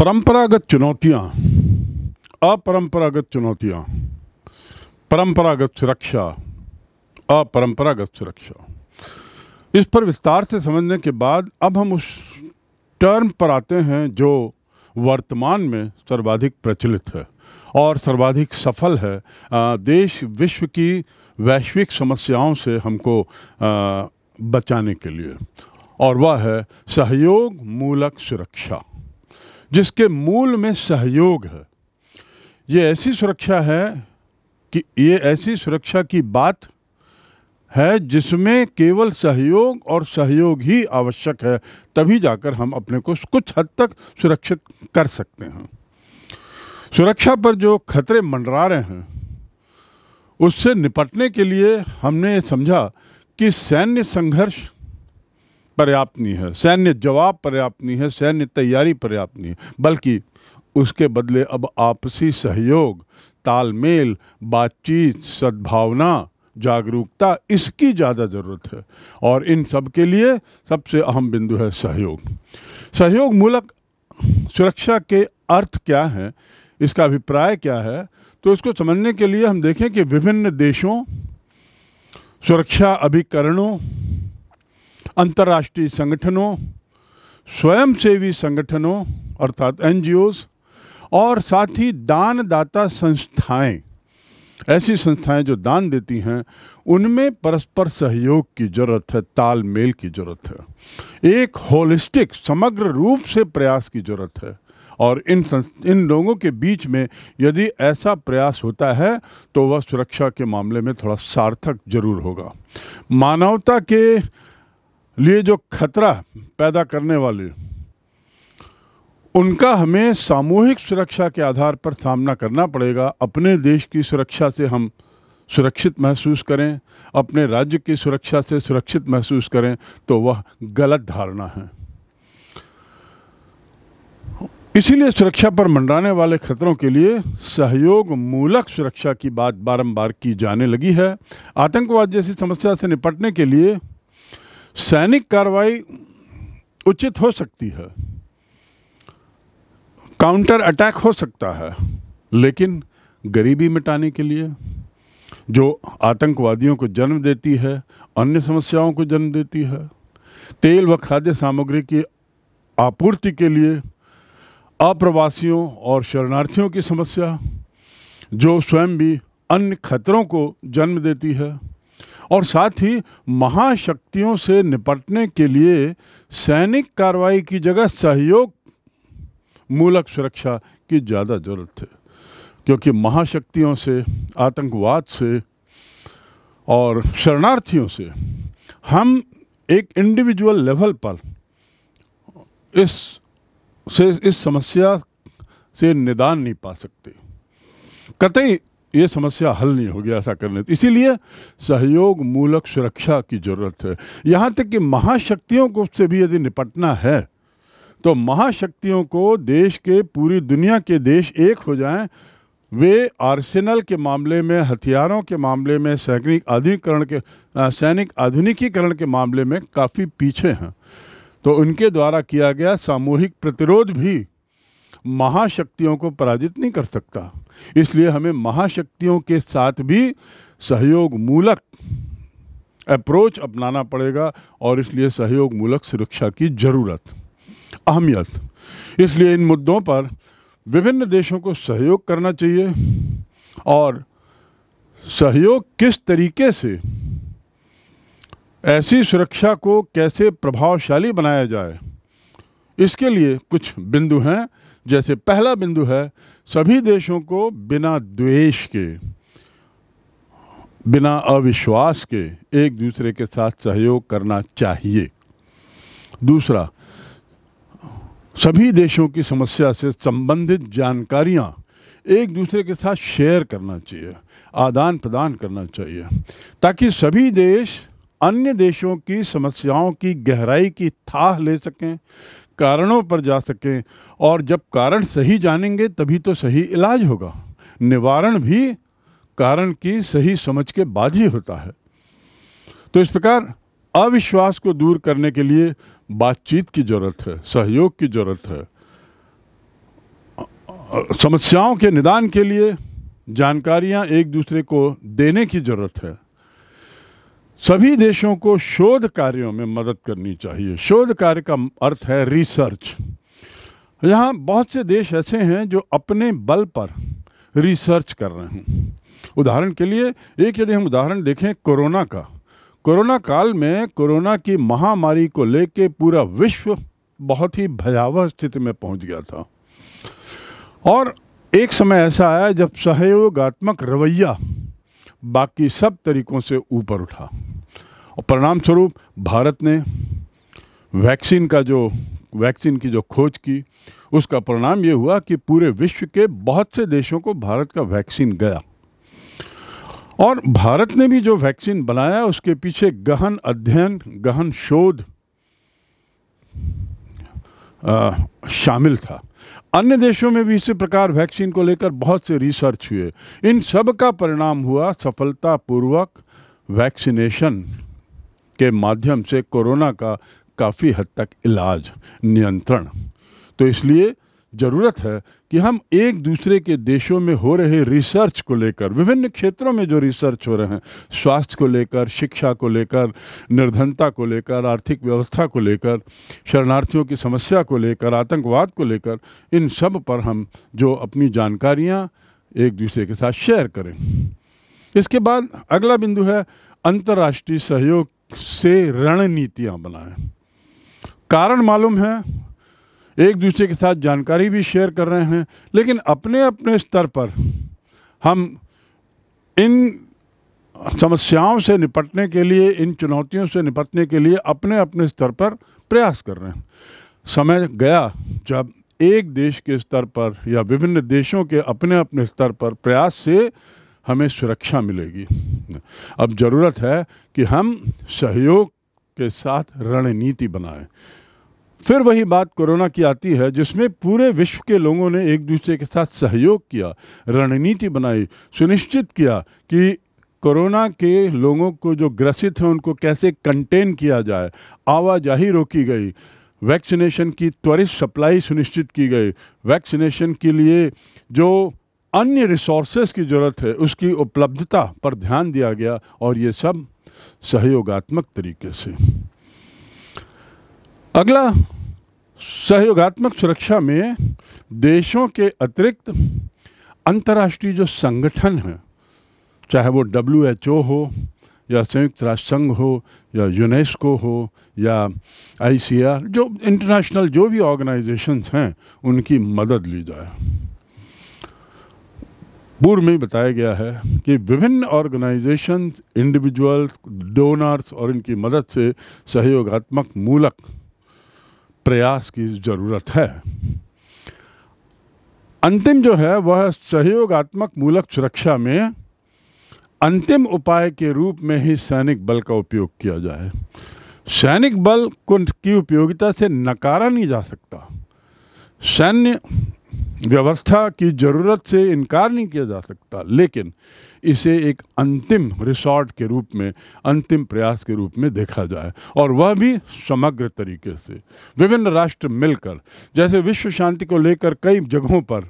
परंपरागत चुनौतियां अपरंपरागत चुनौतियां परंपरागत सुरक्षा अपरंपरागत सुरक्षा इस पर विस्तार से समझने के बाद अब हम उस टर्म पर आते हैं जो वर्तमान में सर्वाधिक प्रचलित है और सर्वाधिक सफल है देश विश्व की वैश्विक समस्याओं से हमको बचाने के लिए और वह है सहयोग मूलक सुरक्षा जिसके मूल में सहयोग है ये ऐसी सुरक्षा है कि ये ऐसी सुरक्षा की बात है जिसमें केवल सहयोग और सहयोग ही आवश्यक है तभी जाकर हम अपने को कुछ हद तक सुरक्षित कर सकते हैं सुरक्षा पर जो खतरे मंडरा रहे हैं उससे निपटने के लिए हमने समझा कि सैन्य संघर्ष पर्याप्त नहीं है सैन्य जवाब पर्याप्त नहीं है सैन्य तैयारी पर्याप्त नहीं है बल्कि उसके बदले अब आपसी सहयोग तालमेल बातचीत सद्भावना जागरूकता इसकी ज़्यादा ज़रूरत है और इन सब के लिए सबसे अहम बिंदु है सहयोग सहयोग मूलक सुरक्षा के अर्थ क्या है इसका अभिप्राय क्या है तो इसको समझने के लिए हम देखें कि विभिन्न देशों सुरक्षा अभिकरणों अंतर्राष्ट्रीय संगठनों स्वयंसेवी संगठनों अर्थात एन और साथ ही दानदाता संस्थाएं ऐसी संस्थाएं जो दान देती हैं उनमें परस्पर सहयोग की जरूरत है तालमेल की जरूरत है एक होलिस्टिक समग्र रूप से प्रयास की जरूरत है और इन इन लोगों के बीच में यदि ऐसा प्रयास होता है तो वह सुरक्षा के मामले में थोड़ा सार्थक जरूर होगा मानवता के लिए जो खतरा पैदा करने वाले उनका हमें सामूहिक सुरक्षा के आधार पर सामना करना पड़ेगा अपने देश की सुरक्षा से हम सुरक्षित महसूस करें अपने राज्य की सुरक्षा से सुरक्षित महसूस करें तो वह गलत धारणा है इसीलिए सुरक्षा पर मंडराने वाले खतरों के लिए सहयोग मूलक सुरक्षा की बात बारंबार की जाने लगी है आतंकवाद जैसी समस्या से निपटने के लिए सैनिक कार्रवाई उचित हो सकती है काउंटर अटैक हो सकता है लेकिन गरीबी मिटाने के लिए जो आतंकवादियों को जन्म देती है अन्य समस्याओं को जन्म देती है तेल व खाद्य सामग्री की आपूर्ति के लिए अप्रवासियों और शरणार्थियों की समस्या जो स्वयं भी अन्य खतरों को जन्म देती है और साथ ही महाशक्तियों से निपटने के लिए सैनिक कार्रवाई की जगह सहयोग मूलक सुरक्षा की ज़्यादा जरूरत है क्योंकि महाशक्तियों से आतंकवाद से और शरणार्थियों से हम एक इंडिविजुअल लेवल पर इस से इस समस्या से निदान नहीं पा सकते कतई ये समस्या हल नहीं होगी ऐसा करने इसीलिए सहयोग मूलक सुरक्षा की जरूरत है यहाँ तक कि महाशक्तियों को से भी यदि निपटना है तो महाशक्तियों को देश के पूरी दुनिया के देश एक हो जाएं वे आर्सेनल के मामले में हथियारों के मामले में सैनिक आधुनिकरण के सैनिक आधुनिकीकरण के मामले में काफ़ी पीछे हैं तो उनके द्वारा किया गया सामूहिक प्रतिरोध भी महाशक्तियों को पराजित नहीं कर सकता इसलिए हमें महाशक्तियों के साथ भी सहयोग मूलक अप्रोच अपनाना पड़ेगा और इसलिए सहयोग मूलक सुरक्षा की ज़रूरत अहमियत इसलिए इन मुद्दों पर विभिन्न देशों को सहयोग करना चाहिए और सहयोग किस तरीके से ऐसी सुरक्षा को कैसे प्रभावशाली बनाया जाए इसके लिए कुछ बिंदु हैं जैसे पहला बिंदु है सभी देशों को बिना द्वेष के बिना अविश्वास के एक दूसरे के साथ सहयोग करना चाहिए दूसरा सभी देशों की समस्या से संबंधित जानकारियाँ एक दूसरे के साथ शेयर करना चाहिए आदान प्रदान करना चाहिए ताकि सभी देश अन्य देशों की समस्याओं की गहराई की थाह ले सकें कारणों पर जा सकें और जब कारण सही जानेंगे तभी तो सही इलाज होगा निवारण भी कारण की सही समझ के बाद ही होता है तो इस प्रकार अविश्वास को दूर करने के लिए बातचीत की जरूरत है सहयोग की जरूरत है समस्याओं के निदान के लिए जानकारियाँ एक दूसरे को देने की जरूरत है सभी देशों को शोध कार्यों में मदद करनी चाहिए शोध कार्य का अर्थ है रिसर्च यहाँ बहुत से देश ऐसे हैं जो अपने बल पर रिसर्च कर रहे हैं उदाहरण के लिए एक यदि हम उदाहरण देखें कोरोना का कोरोना काल में कोरोना की महामारी को लेकर पूरा विश्व बहुत ही भयावह स्थिति में पहुंच गया था और एक समय ऐसा आया जब सहयोगात्मक रवैया बाकी सब तरीकों से ऊपर उठा और परिणाम स्वरूप भारत ने वैक्सीन का जो वैक्सीन की जो खोज की उसका परिणाम ये हुआ कि पूरे विश्व के बहुत से देशों को भारत का वैक्सीन गया और भारत ने भी जो वैक्सीन बनाया उसके पीछे गहन अध्ययन गहन शोध शामिल था अन्य देशों में भी इसी प्रकार वैक्सीन को लेकर बहुत से रिसर्च हुए इन सब का परिणाम हुआ सफलतापूर्वक वैक्सीनेशन के माध्यम से कोरोना का काफ़ी हद तक इलाज नियंत्रण तो इसलिए ज़रूरत है कि हम एक दूसरे के देशों में हो रहे रिसर्च को लेकर विभिन्न क्षेत्रों में जो रिसर्च हो रहे हैं स्वास्थ्य को लेकर शिक्षा को लेकर निर्धनता को लेकर आर्थिक व्यवस्था को लेकर शरणार्थियों की समस्या को लेकर आतंकवाद को लेकर इन सब पर हम जो अपनी जानकारियाँ एक दूसरे के साथ शेयर करें इसके बाद अगला बिंदु है अंतर्राष्ट्रीय सहयोग से रणनीतियाँ बनाएँ कारण मालूम है एक दूसरे के साथ जानकारी भी शेयर कर रहे हैं लेकिन अपने अपने स्तर पर हम इन समस्याओं से निपटने के लिए इन चुनौतियों से निपटने के लिए अपने अपने स्तर पर प्रयास कर रहे हैं समय गया जब एक देश के स्तर पर या विभिन्न देशों के अपने अपने स्तर पर प्रयास से हमें सुरक्षा मिलेगी अब ज़रूरत है कि हम सहयोग के साथ रणनीति बनाएं फिर वही बात कोरोना की आती है जिसमें पूरे विश्व के लोगों ने एक दूसरे के साथ सहयोग किया रणनीति बनाई सुनिश्चित किया कि कोरोना के लोगों को जो ग्रसित हैं उनको कैसे कंटेन किया जाए आवाजाही रोकी गई वैक्सीनेशन की त्वरित सप्लाई सुनिश्चित की गई वैक्सीनेशन के लिए जो अन्य रिसोर्सेज की ज़रूरत है उसकी उपलब्धता पर ध्यान दिया गया और ये सब सहयोगात्मक तरीके से अगला सहयोगात्मक सुरक्षा में देशों के अतिरिक्त अंतर्राष्ट्रीय जो संगठन हैं चाहे वो डब्ल्यू एच ओ हो या संयुक्त राष्ट्र संघ हो या यूनेस्को हो या आई सी आर जो इंटरनेशनल जो भी ऑर्गेनाइजेशंस हैं उनकी मदद ली जाए पूर्व में बताया गया है कि विभिन्न ऑर्गेनाइजेशन इंडिविजुअल्स डोनर्स और इनकी मदद से सहयोगात्मक मूलक प्रयास की ज़रूरत है अंतिम जो है वह सहयोगात्मक मूलक सुरक्षा में अंतिम उपाय के रूप में ही सैनिक बल का उपयोग किया जाए सैनिक बल को की उपयोगिता से नकारा नहीं जा सकता सैन्य व्यवस्था की ज़रूरत से इनकार नहीं किया जा सकता लेकिन इसे एक अंतिम रिसॉर्ट के रूप में अंतिम प्रयास के रूप में देखा जाए और वह भी समग्र तरीके से विभिन्न राष्ट्र मिलकर जैसे विश्व शांति को लेकर कई जगहों पर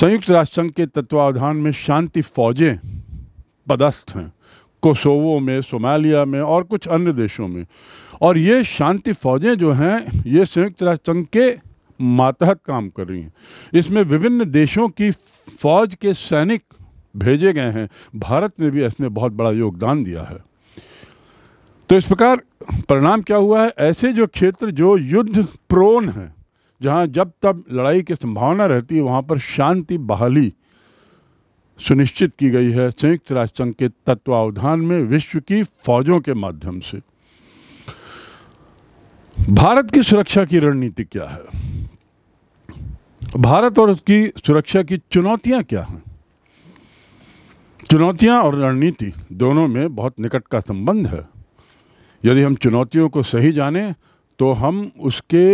संयुक्त राष्ट्र संघ के तत्वावधान में शांति फौजें पदस्थ हैं कोसोवो में सोमालिया में और कुछ अन्य देशों में और ये शांति फौजें जो हैं ये संयुक्त राष्ट्र संघ के मातहत काम कर रही हैं इसमें विभिन्न देशों की फौज के सैनिक भेजे गए हैं भारत ने भी इसमें बहुत बड़ा योगदान दिया है तो इस प्रकार परिणाम क्या हुआ है ऐसे जो क्षेत्र जो युद्ध प्रोन है जहाँ जब तब लड़ाई की संभावना रहती है वहाँ पर शांति बहाली सुनिश्चित की गई है संयुक्त राष्ट्र संघ के तत्वावधान में विश्व की फौजों के माध्यम से भारत की सुरक्षा की रणनीति क्या है भारत और उसकी सुरक्षा की चुनौतियां क्या हैं चुनौतियाँ और रणनीति दोनों में बहुत निकट का संबंध है यदि हम चुनौतियों को सही जानें तो हम उसके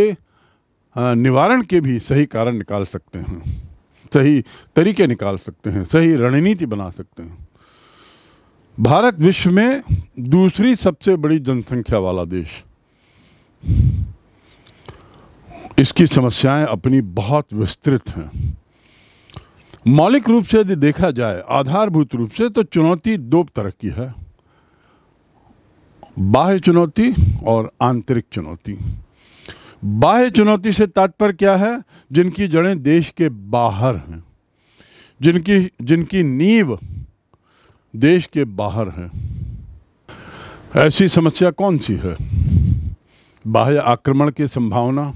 निवारण के भी सही कारण निकाल सकते हैं सही तरीके निकाल सकते हैं सही रणनीति बना सकते हैं भारत विश्व में दूसरी सबसे बड़ी जनसंख्या वाला देश इसकी समस्याएं अपनी बहुत विस्तृत हैं मौलिक रूप से यदि देखा जाए आधारभूत रूप से तो चुनौती दो तरह की है बाह्य चुनौती और आंतरिक चुनौती बाह्य चुनौती से तात्पर्य क्या है जिनकी जड़ें देश के बाहर हैं जिनकी जिनकी नींव देश के बाहर है ऐसी समस्या कौन सी है बाह्य आक्रमण की संभावना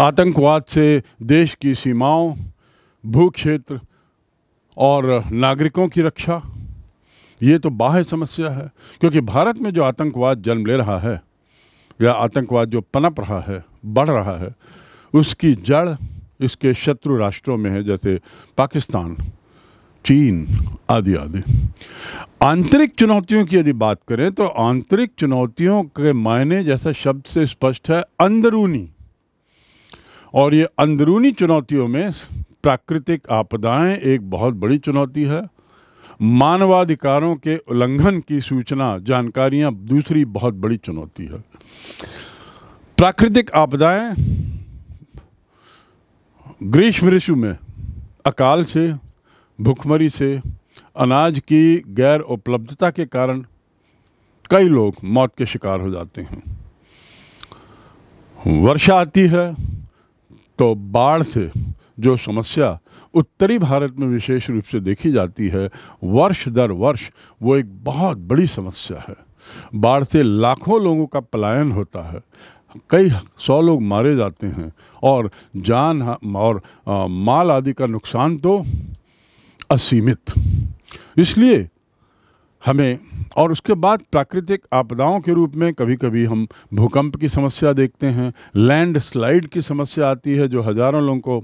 आतंकवाद से देश की सीमाओं भू क्षेत्र और नागरिकों की रक्षा ये तो बाह्य समस्या है क्योंकि भारत में जो आतंकवाद जन्म ले रहा है या आतंकवाद जो पनप रहा है बढ़ रहा है उसकी जड़ इसके शत्रु राष्ट्रों में है जैसे पाकिस्तान चीन आदि आदि आंतरिक चुनौतियों की यदि बात करें तो आंतरिक चुनौतियों के मायने जैसा शब्द से स्पष्ट है अंदरूनी और ये अंदरूनी चुनौतियों में प्राकृतिक आपदाएं एक बहुत बड़ी चुनौती है मानवाधिकारों के उल्लंघन की सूचना जानकारियां दूसरी बहुत बड़ी चुनौती है प्राकृतिक आपदाएं ग्रीष्म ऋषु में अकाल से भूखमरी से अनाज की गैर उपलब्धता के कारण कई लोग मौत के शिकार हो जाते हैं वर्षा आती है तो बाढ़ से जो समस्या उत्तरी भारत में विशेष रूप से देखी जाती है वर्ष दर वर्ष वो एक बहुत बड़ी समस्या है बाढ़ से लाखों लोगों का पलायन होता है कई सौ लोग मारे जाते हैं और जान और माल आदि का नुकसान तो असीमित इसलिए हमें और उसके बाद प्राकृतिक आपदाओं के रूप में कभी कभी हम भूकंप की समस्या देखते हैं लैंडस्लाइड की समस्या आती है जो हज़ारों लोगों को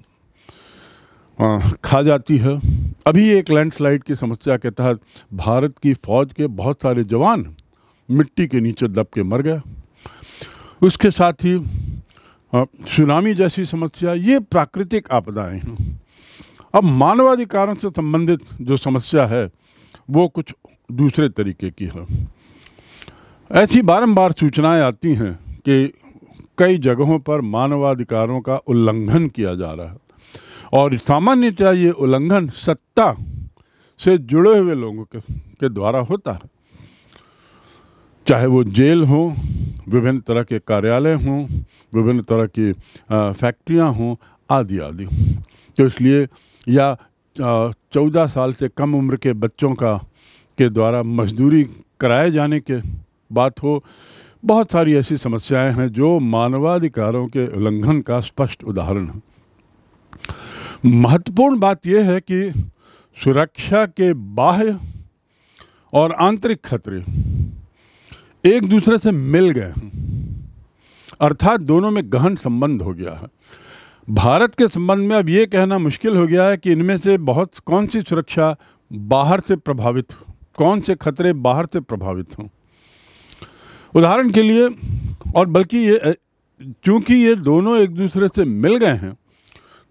खा जाती है अभी एक लैंडस्लाइड की समस्या के तहत भारत की फौज के बहुत सारे जवान मिट्टी के नीचे दब के मर गए उसके साथ ही सुनामी जैसी समस्या ये प्राकृतिक आपदाएं हैं अब मानवाधिकारों से संबंधित जो समस्या है वो कुछ दूसरे तरीके की है ऐसी बारंबार सूचनाएं आती हैं कि कई जगहों पर मानवाधिकारों का उल्लंघन किया जा रहा है और सामान्यतः ये उल्लंघन सत्ता से जुड़े हुए लोगों के, के द्वारा होता है चाहे वो जेल हो विभिन्न तरह के कार्यालय हों विभिन्न तरह की फैक्ट्रियां हों आदि आदि तो इसलिए या चौदह साल से कम उम्र के बच्चों का के द्वारा मजदूरी कराए जाने के बात हो बहुत सारी ऐसी समस्याएं हैं जो मानवाधिकारों के उल्लंघन का स्पष्ट उदाहरण है महत्वपूर्ण बात यह है कि सुरक्षा के बाह्य और आंतरिक खतरे एक दूसरे से मिल गए हैं अर्थात दोनों में गहन संबंध हो गया है भारत के संबंध में अब ये कहना मुश्किल हो गया है कि इनमें से बहुत कौन सी सुरक्षा बाहर से प्रभावित कौन से खतरे बाहर से प्रभावित हों उदाहरण के लिए और बल्कि ये चूंकि ये दोनों एक दूसरे से मिल गए हैं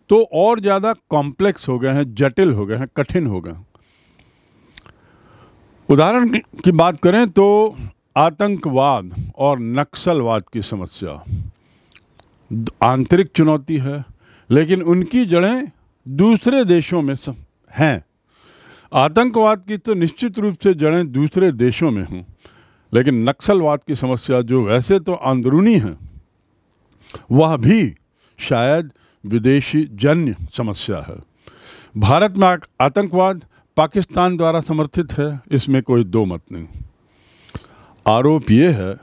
तो और ज़्यादा कॉम्प्लेक्स हो गए हैं जटिल हो गए हैं कठिन हो गए उदाहरण की बात करें तो आतंकवाद और नक्सलवाद की समस्या आंतरिक चुनौती है लेकिन उनकी जड़ें दूसरे देशों में हैं आतंकवाद की तो निश्चित रूप से जड़ें दूसरे देशों में हों लेकिन नक्सलवाद की समस्या जो वैसे तो अंदरूनी है वह भी शायद विदेशी जन्य समस्या है भारत में आतंकवाद पाकिस्तान द्वारा समर्थित है इसमें कोई दो मत नहीं आरोप ये है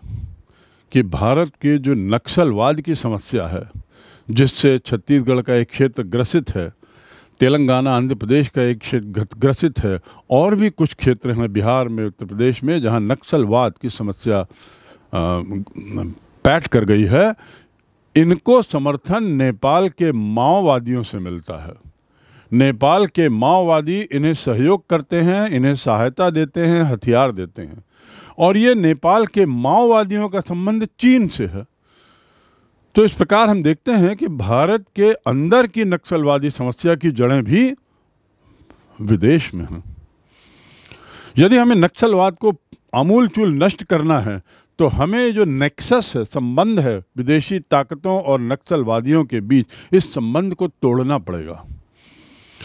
कि भारत के जो नक्सलवाद की समस्या है जिससे छत्तीसगढ़ का एक क्षेत्र ग्रसित है तेलंगाना आंध्र प्रदेश का एक क्षेत्र ग्रसित है और भी कुछ क्षेत्र हैं बिहार में उत्तर प्रदेश में जहाँ नक्सलवाद की समस्या पैट कर गई है इनको समर्थन नेपाल के माओवादियों से मिलता है नेपाल के माओवादी इन्हें सहयोग करते हैं इन्हें सहायता देते हैं हथियार देते हैं और ये नेपाल के माओवादियों का संबंध चीन से है तो इस प्रकार हम देखते हैं कि भारत के अंदर की नक्सलवादी समस्या की जड़ें भी विदेश में हैं यदि हमें नक्सलवाद को आमूलचूल नष्ट करना है तो हमें जो नेक्सस है संबंध है विदेशी ताकतों और नक्सलवादियों के बीच इस संबंध को तोड़ना पड़ेगा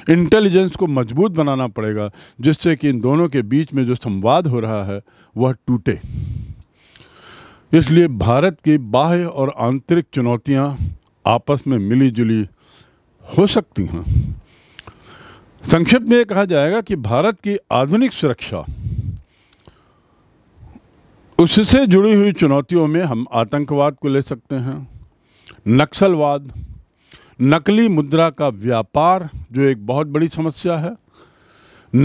इंटेलिजेंस को मजबूत बनाना पड़ेगा जिससे कि इन दोनों के बीच में जो संवाद हो रहा है वह टूटे इसलिए भारत की बाह्य और आंतरिक चुनौतियां आपस में मिली जुली हो सकती हैं संक्षिप्त में कहा जाएगा कि भारत की आधुनिक सुरक्षा उससे जुड़ी हुई चुनौतियों में हम आतंकवाद को ले सकते हैं नक्सलवाद नकली मुद्रा का व्यापार जो एक बहुत बड़ी समस्या है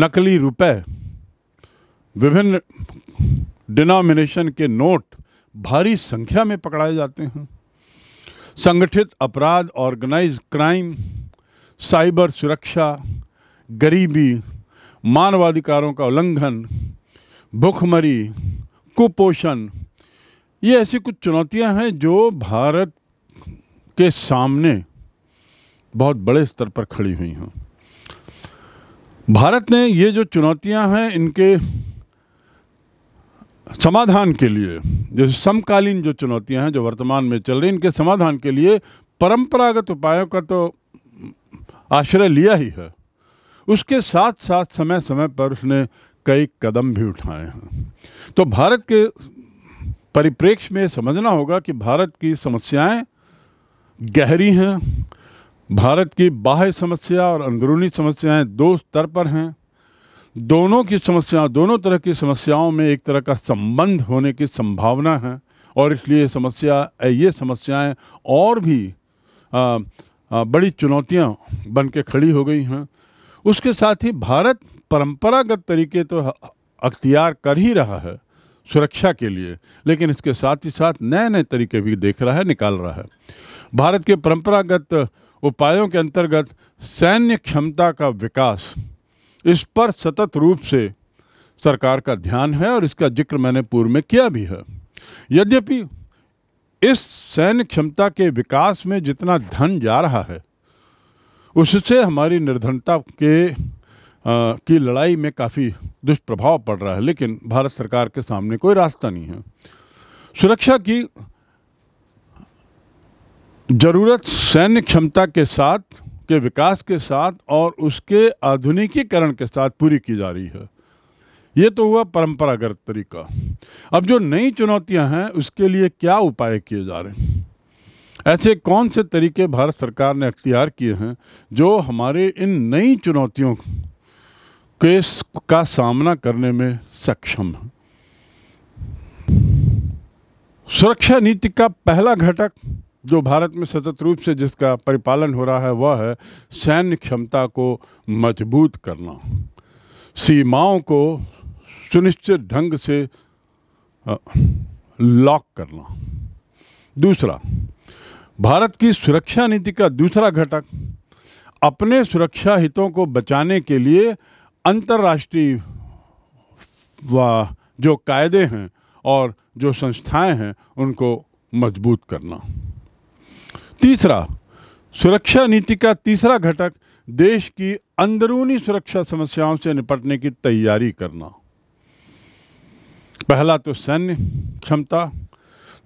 नकली रुपए विभिन्न डिनोमिनेशन के नोट भारी संख्या में पकड़ाए जाते हैं संगठित अपराध ऑर्गेनाइज क्राइम साइबर सुरक्षा गरीबी मानवाधिकारों का उल्लंघन भूखमरी कुपोषण ये ऐसी कुछ चुनौतियां हैं जो भारत के सामने बहुत बड़े स्तर पर खड़ी हुई हैं भारत ने ये जो चुनौतियां हैं इनके समाधान के लिए जैसे समकालीन जो चुनौतियां हैं जो वर्तमान में चल रही इनके समाधान के लिए परंपरागत उपायों का तो आश्रय लिया ही है उसके साथ साथ समय समय पर उसने कई कदम भी उठाए हैं तो भारत के परिप्रेक्ष्य में समझना होगा कि भारत की समस्याएं गहरी हैं भारत की बाह्य समस्या और अंदरूनी समस्याएं दो स्तर पर हैं दोनों की समस्याओं दोनों तरह की समस्याओं में एक तरह का संबंध होने की संभावना है और इसलिए समस्या ये समस्याएं और भी आ, आ, बड़ी चुनौतियां बन के खड़ी हो गई हैं उसके साथ ही भारत परंपरागत तरीके तो अख्तियार कर ही रहा है सुरक्षा के लिए लेकिन इसके साथ ही साथ नए नए तरीके भी देख रहा है निकाल रहा है भारत के परंपरागत उपायों के अंतर्गत सैन्य क्षमता का विकास इस पर सतत रूप से सरकार का ध्यान है और इसका जिक्र मैंने पूर्व में किया भी है यद्यपि इस सैन्य क्षमता के विकास में जितना धन जा रहा है उससे हमारी निर्धनता के की लड़ाई में काफ़ी दुष्प्रभाव पड़ रहा है लेकिन भारत सरकार के सामने कोई रास्ता नहीं है सुरक्षा की ज़रूरत सैन्य क्षमता के साथ के विकास के साथ और उसके आधुनिकीकरण के साथ पूरी की जा रही है ये तो हुआ परंपरागत तरीका अब जो नई चुनौतियां हैं उसके लिए क्या उपाय किए जा रहे हैं ऐसे कौन से तरीके भारत सरकार ने अख्तियार किए हैं जो हमारे इन नई चुनौतियों केस का सामना करने में सक्षम है सुरक्षा नीति का पहला घटक जो भारत में सतत रूप से जिसका परिपालन हो रहा है वह है सैन्य क्षमता को मजबूत करना सीमाओं को सुनिश्चित ढंग से लॉक करना दूसरा भारत की सुरक्षा नीति का दूसरा घटक अपने सुरक्षा हितों को बचाने के लिए अंतर्राष्ट्रीय जो कायदे हैं और जो संस्थाएं हैं उनको मजबूत करना तीसरा सुरक्षा नीति का तीसरा घटक देश की अंदरूनी सुरक्षा समस्याओं से निपटने की तैयारी करना पहला तो सैन्य क्षमता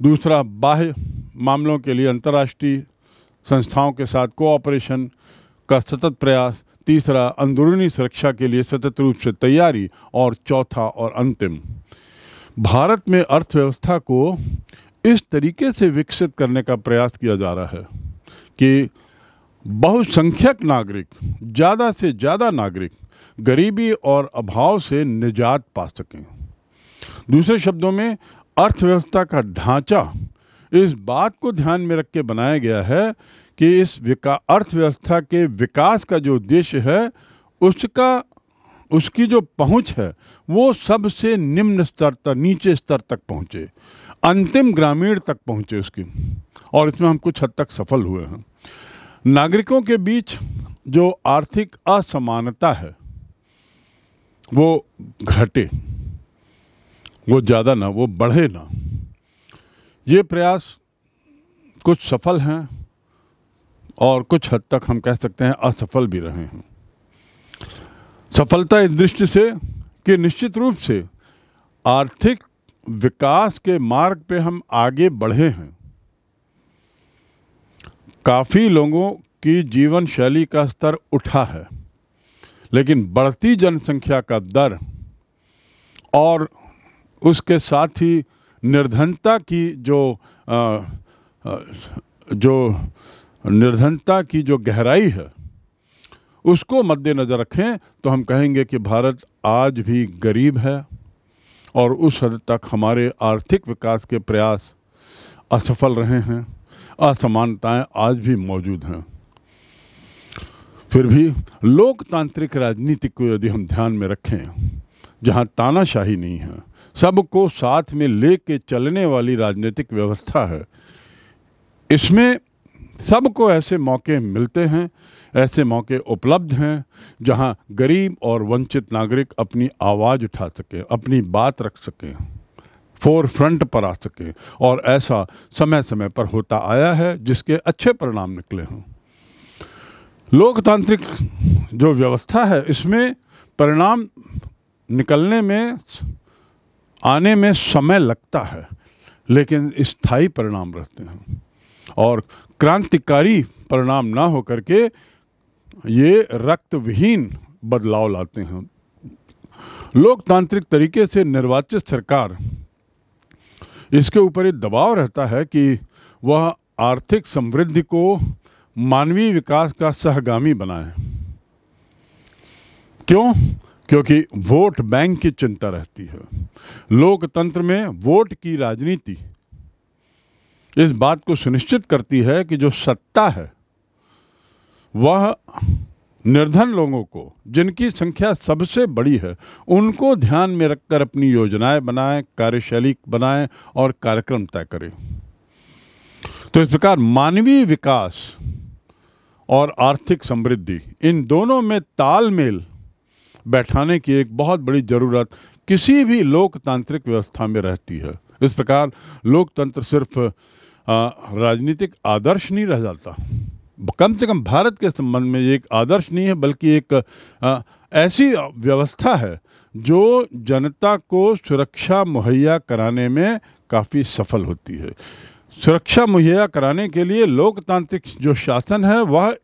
दूसरा बाह्य मामलों के लिए अंतर्राष्ट्रीय संस्थाओं के साथ कोऑपरेशन का सतत प्रयास तीसरा अंदरूनी सुरक्षा के लिए सतत रूप से तैयारी और चौथा और अंतिम भारत में अर्थव्यवस्था को इस तरीके से विकसित करने का प्रयास किया जा रहा है कि बहुसंख्यक नागरिक ज़्यादा से ज़्यादा नागरिक गरीबी और अभाव से निजात पा सकें दूसरे शब्दों में अर्थव्यवस्था का ढांचा इस बात को ध्यान में रख के बनाया गया है कि इस विका अर्थव्यवस्था के विकास का जो उद्देश्य है उसका उसकी जो पहुंच है वो सबसे निम्न स्तर तक नीचे स्तर तक पहुंचे अंतिम ग्रामीण तक पहुंचे उसकी और इसमें हम कुछ हद तक सफल हुए हैं नागरिकों के बीच जो आर्थिक असमानता है वो घटे वो ज़्यादा ना वो बढ़े ना ये प्रयास कुछ सफल हैं और कुछ हद तक हम कह सकते हैं असफल भी रहे हैं सफलता इस दृष्टि से कि निश्चित रूप से आर्थिक विकास के मार्ग पे हम आगे बढ़े हैं काफ़ी लोगों की जीवन शैली का स्तर उठा है लेकिन बढ़ती जनसंख्या का दर और उसके साथ ही निर्धनता की जो आ, आ, जो निर्धनता की जो गहराई है उसको मद्देनज़र रखें तो हम कहेंगे कि भारत आज भी गरीब है और उस हद तक हमारे आर्थिक विकास के प्रयास असफल रहे हैं असमानताएं आज भी मौजूद हैं फिर भी लोकतांत्रिक राजनीति को यदि हम ध्यान में रखें जहां तानाशाही नहीं है सबको साथ में ले के चलने वाली राजनीतिक व्यवस्था है इसमें सबको ऐसे मौके मिलते हैं ऐसे मौके उपलब्ध हैं जहां गरीब और वंचित नागरिक अपनी आवाज़ उठा सकें अपनी बात रख सकें फोर फ्रंट पर आ सकें और ऐसा समय समय पर होता आया है जिसके अच्छे परिणाम निकले हों लोकतांत्रिक जो व्यवस्था है इसमें परिणाम निकलने में आने में समय लगता है लेकिन स्थायी परिणाम रहते हैं और क्रांतिकारी परिणाम ना हो करके ये रक्त विहीन बदलाव लाते हैं लोकतांत्रिक तरीके से निर्वाचित सरकार इसके ऊपर एक दबाव रहता है कि वह आर्थिक समृद्धि को मानवीय विकास का सहगामी बनाए क्यों क्योंकि वोट बैंक की चिंता रहती है लोकतंत्र में वोट की राजनीति इस बात को सुनिश्चित करती है कि जो सत्ता है वह निर्धन लोगों को जिनकी संख्या सबसे बड़ी है उनको ध्यान में रखकर अपनी योजनाएं बनाएं कार्यशैली बनाएं और कार्यक्रम तय करें तो इस प्रकार मानवीय विकास और आर्थिक समृद्धि इन दोनों में तालमेल बैठाने की एक बहुत बड़ी ज़रूरत किसी भी लोकतांत्रिक व्यवस्था में रहती है इस प्रकार लोकतंत्र सिर्फ राजनीतिक आदर्श नहीं रह जाता कम से कम भारत के संबंध में एक आदर्श नहीं है बल्कि एक आ, ऐसी व्यवस्था है जो जनता को सुरक्षा मुहैया कराने में काफ़ी सफल होती है सुरक्षा मुहैया कराने के लिए लोकतांत्रिक जो शासन है वह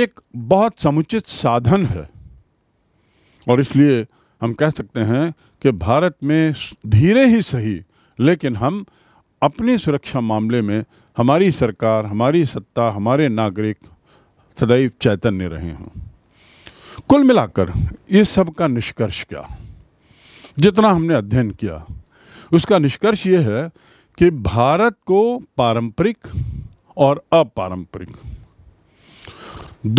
एक बहुत समुचित साधन है और इसलिए हम कह सकते हैं कि भारत में धीरे ही सही लेकिन हम अपने सुरक्षा मामले में हमारी सरकार हमारी सत्ता हमारे नागरिक सदैव चैतन्य रहे हों कुल मिलाकर ये सब का निष्कर्ष क्या जितना हमने अध्ययन किया उसका निष्कर्ष ये है कि भारत को पारंपरिक और अपारंपरिक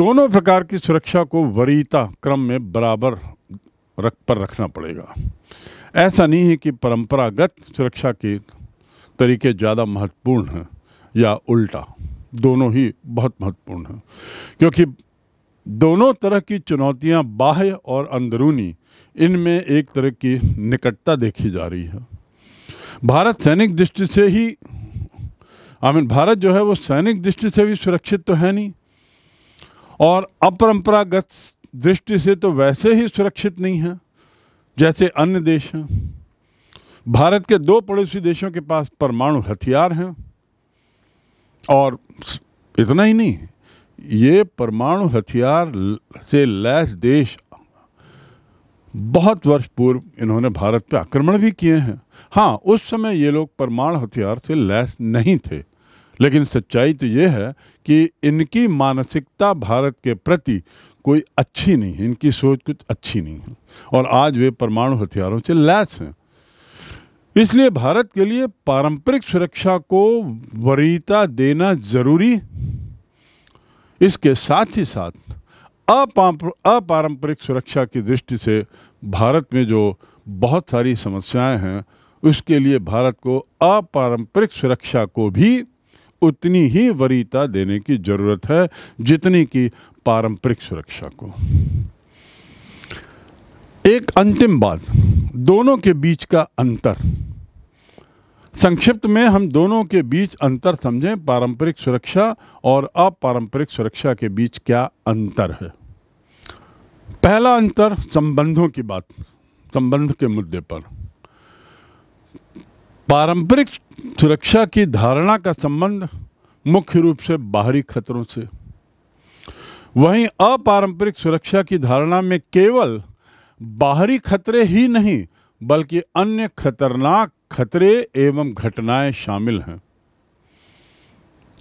दोनों प्रकार की सुरक्षा को वरीयता क्रम में बराबर रख पर रखना पड़ेगा ऐसा नहीं है कि परंपरागत सुरक्षा की तरीके ज़्यादा महत्वपूर्ण हैं या उल्टा दोनों ही बहुत महत्वपूर्ण हैं क्योंकि दोनों तरह की चुनौतियां बाह्य और अंदरूनी इनमें एक तरह की निकटता देखी जा रही है भारत सैनिक दृष्टि से ही आई मीन भारत जो है वो सैनिक दृष्टि से भी सुरक्षित तो है नहीं और अपरंपरागत दृष्टि से तो वैसे ही सुरक्षित नहीं है जैसे अन्य देश हैं भारत के दो पड़ोसी देशों के पास परमाणु हथियार हैं और इतना ही नहीं ये परमाणु हथियार से लैस देश बहुत वर्ष पूर्व इन्होंने भारत पे आक्रमण भी किए हैं हाँ उस समय ये लोग परमाणु हथियार से लैस नहीं थे लेकिन सच्चाई तो ये है कि इनकी मानसिकता भारत के प्रति कोई अच्छी नहीं है इनकी सोच कुछ अच्छी नहीं है और आज वे परमाणु हथियारों से लैस हैं इसलिए भारत के लिए पारंपरिक सुरक्षा को वरीयता देना जरूरी इसके साथ ही साथ अपारंपरिक सुरक्षा की दृष्टि से भारत में जो बहुत सारी समस्याएं हैं उसके लिए भारत को अपारंपरिक सुरक्षा को भी उतनी ही वरीयता देने की ज़रूरत है जितनी कि पारंपरिक सुरक्षा को एक अंतिम बात दोनों के बीच का अंतर संक्षिप्त में हम दोनों के बीच अंतर समझें पारंपरिक सुरक्षा और अपारंपरिक सुरक्षा के बीच क्या अंतर है पहला अंतर संबंधों की बात संबंध के मुद्दे पर पारंपरिक सुरक्षा की धारणा का संबंध मुख्य रूप से बाहरी खतरों से वहीं अपारंपरिक सुरक्षा की धारणा में केवल बाहरी खतरे ही नहीं बल्कि अन्य खतरनाक खतरे एवं घटनाएं शामिल हैं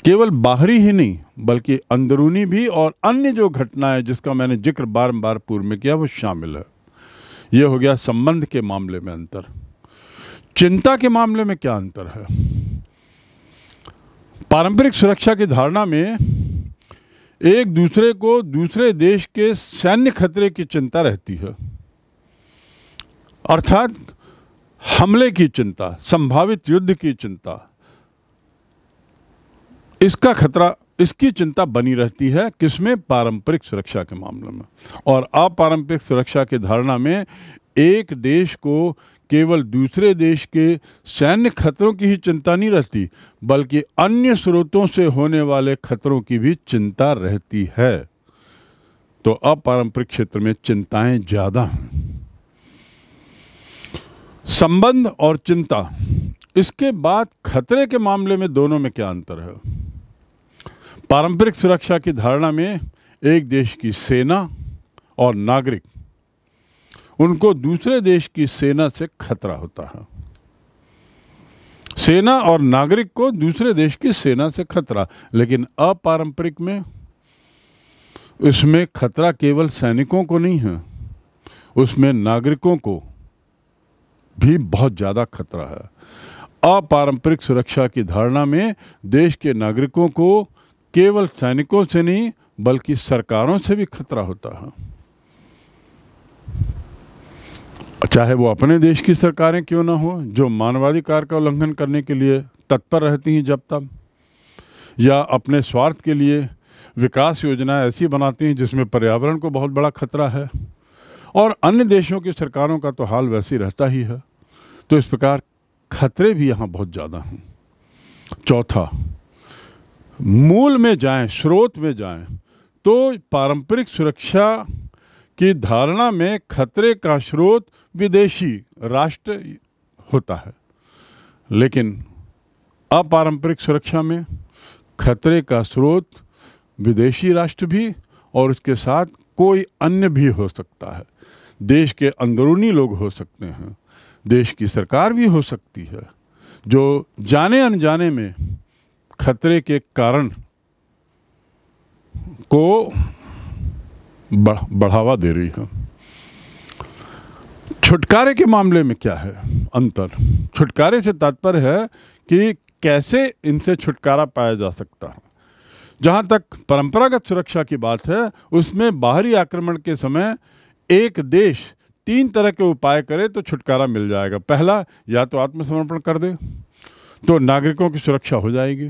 केवल बाहरी ही नहीं बल्कि अंदरूनी भी और अन्य जो घटनाएं जिसका मैंने जिक्र बारंबार पूर्व में किया वो शामिल है ये हो गया संबंध के मामले में अंतर चिंता के मामले में क्या अंतर है पारंपरिक सुरक्षा की धारणा में एक दूसरे को दूसरे देश के सैन्य खतरे की चिंता रहती है अर्थात हमले की चिंता संभावित युद्ध की चिंता इसका खतरा इसकी चिंता बनी रहती है किसमें पारंपरिक सुरक्षा के मामले में और अपारंपरिक सुरक्षा की धारणा में एक देश को केवल दूसरे देश के सैन्य खतरों की ही चिंता नहीं रहती बल्कि अन्य स्रोतों से होने वाले खतरों की भी चिंता रहती है तो अपारंपरिक क्षेत्र में चिंताएं ज़्यादा हैं संबंध और चिंता इसके बाद खतरे के मामले में दोनों में क्या अंतर है पारंपरिक सुरक्षा की धारणा में एक देश की सेना और नागरिक उनको दूसरे देश की सेना से खतरा होता है सेना और नागरिक को दूसरे देश की सेना से खतरा लेकिन अपारंपरिक में उसमें खतरा केवल सैनिकों को नहीं है उसमें नागरिकों को भी बहुत ज़्यादा खतरा है अपारंपरिक सुरक्षा की धारणा में देश के नागरिकों को केवल सैनिकों से नहीं बल्कि सरकारों से भी खतरा होता है चाहे वो अपने देश की सरकारें क्यों ना हो जो मानवाधिकार का उल्लंघन करने के लिए तत्पर रहती हैं जब तक या अपने स्वार्थ के लिए विकास योजनाएं ऐसी बनाती हैं जिसमें पर्यावरण को बहुत बड़ा खतरा है और अन्य देशों की सरकारों का तो हाल वैसे रहता ही है तो इस प्रकार खतरे भी यहाँ बहुत ज़्यादा हैं चौथा मूल में जाएं स्रोत में जाएं तो पारंपरिक सुरक्षा की धारणा में खतरे का स्रोत विदेशी राष्ट्र होता है लेकिन अपारंपरिक सुरक्षा में खतरे का स्रोत विदेशी राष्ट्र भी और उसके साथ कोई अन्य भी हो सकता है देश के अंदरूनी लोग हो सकते हैं देश की सरकार भी हो सकती है जो जाने अनजाने में खतरे के कारण को बढ़ावा दे रही है छुटकारे के मामले में क्या है अंतर छुटकारे से तात्पर्य है कि कैसे इनसे छुटकारा पाया जा सकता है जहाँ तक परंपरागत सुरक्षा की बात है उसमें बाहरी आक्रमण के समय एक देश तीन तरह के उपाय करे तो छुटकारा मिल जाएगा पहला या तो आत्मसमर्पण कर दे तो नागरिकों की सुरक्षा हो जाएगी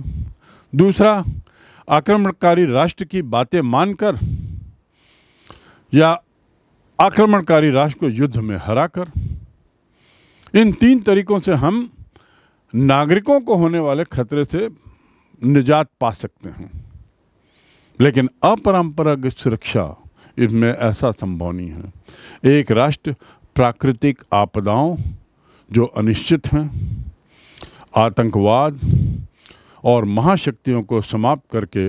दूसरा आक्रमणकारी राष्ट्र की बातें मानकर या आक्रमणकारी राष्ट्र को युद्ध में हराकर इन तीन तरीकों से हम नागरिकों को होने वाले खतरे से निजात पा सकते हैं लेकिन अपरंपरागत सुरक्षा इसमें ऐसा संभव नहीं है एक राष्ट्र प्राकृतिक आपदाओं जो अनिश्चित हैं आतंकवाद और महाशक्तियों को समाप्त करके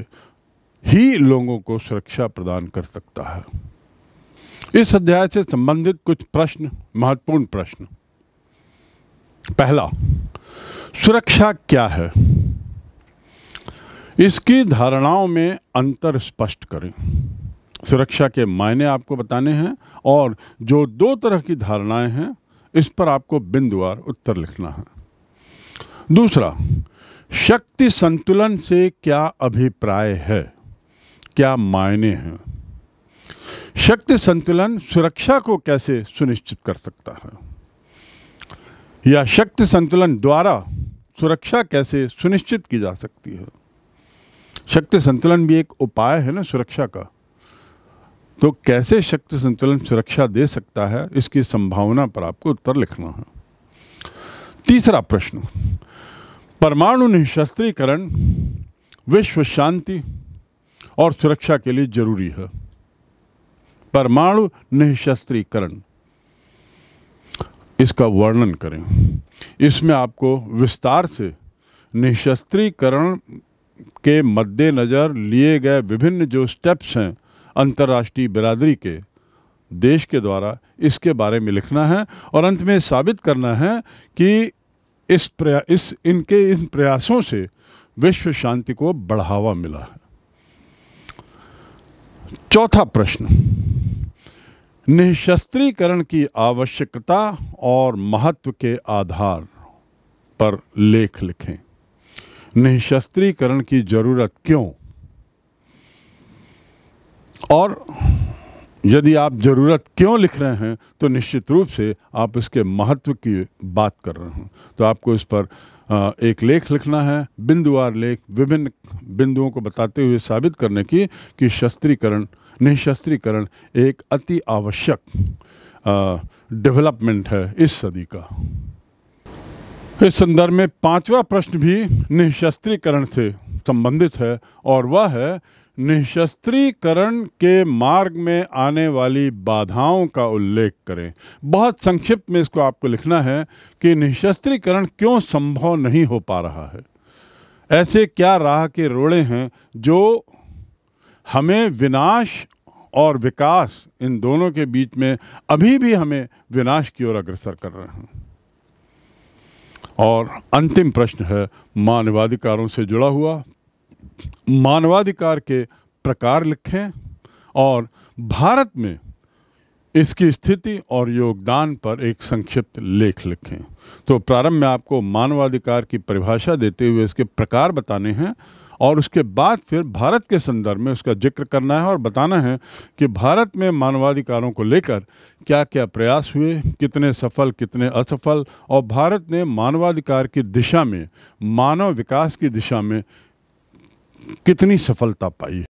ही लोगों को सुरक्षा प्रदान कर सकता है इस अध्याय से संबंधित कुछ प्रश्न महत्वपूर्ण प्रश्न पहला सुरक्षा क्या है इसकी धारणाओं में अंतर स्पष्ट करें सुरक्षा के मायने आपको बताने हैं और जो दो तरह की धारणाएं हैं इस पर आपको बिंदुवार उत्तर लिखना है दूसरा शक्ति संतुलन से क्या अभिप्राय है क्या मायने हैं शक्ति संतुलन सुरक्षा को कैसे सुनिश्चित कर सकता है या शक्ति संतुलन द्वारा सुरक्षा कैसे सुनिश्चित की जा सकती है शक्ति संतुलन भी एक उपाय है ना सुरक्षा का तो कैसे शक्ति संतुलन सुरक्षा दे सकता है इसकी संभावना पर आपको उत्तर लिखना है तीसरा प्रश्न परमाणु निशस्त्रीकरण विश्व शांति और सुरक्षा के लिए जरूरी है परमाणु निशस्त्रीकरण इसका वर्णन करें इसमें आपको विस्तार से निशस्त्रीकरण के मद्देनज़र लिए गए विभिन्न जो स्टेप्स हैं अंतर्राष्ट्रीय बिरादरी के देश के द्वारा इसके बारे में लिखना है और अंत में साबित करना है कि इस प्रया इस इनके इन प्रयासों से विश्व शांति को बढ़ावा मिला है चौथा प्रश्न निःशस्त्रीकरण की आवश्यकता और महत्व के आधार पर लेख लिखें निःशस्त्रीकरण की जरूरत क्यों और यदि आप ज़रूरत क्यों लिख रहे हैं तो निश्चित रूप से आप इसके महत्व की बात कर रहे हैं तो आपको इस पर एक लेख लिखना है बिंदुवार लेख विभिन्न बिंदुओं को बताते हुए साबित करने की कि शस्त्रीकरण निःशस्त्रीकरण एक अति आवश्यक डेवलपमेंट है इस सदी का इस संदर्भ में पांचवा प्रश्न भी निःशस्त्रीकरण से संबंधित है और वह है निशस्त्रीकरण के मार्ग में आने वाली बाधाओं का उल्लेख करें बहुत संक्षिप्त में इसको आपको लिखना है कि निशस्त्रीकरण क्यों संभव नहीं हो पा रहा है ऐसे क्या राह के रोड़े हैं जो हमें विनाश और विकास इन दोनों के बीच में अभी भी हमें विनाश की ओर अग्रसर कर रहे हैं और अंतिम प्रश्न है मानवाधिकारों से जुड़ा हुआ मानवाधिकार के प्रकार लिखें और भारत में इसकी स्थिति और योगदान पर एक संक्षिप्त लेख लिखें तो प्रारंभ में आपको मानवाधिकार की परिभाषा देते हुए इसके प्रकार बताने हैं और उसके बाद फिर भारत के संदर्भ में उसका जिक्र करना है और बताना है कि भारत में मानवाधिकारों को लेकर क्या क्या प्रयास हुए कितने सफल कितने असफल और भारत ने मानवाधिकार की दिशा में मानव विकास की दिशा में कितनी सफलता पाई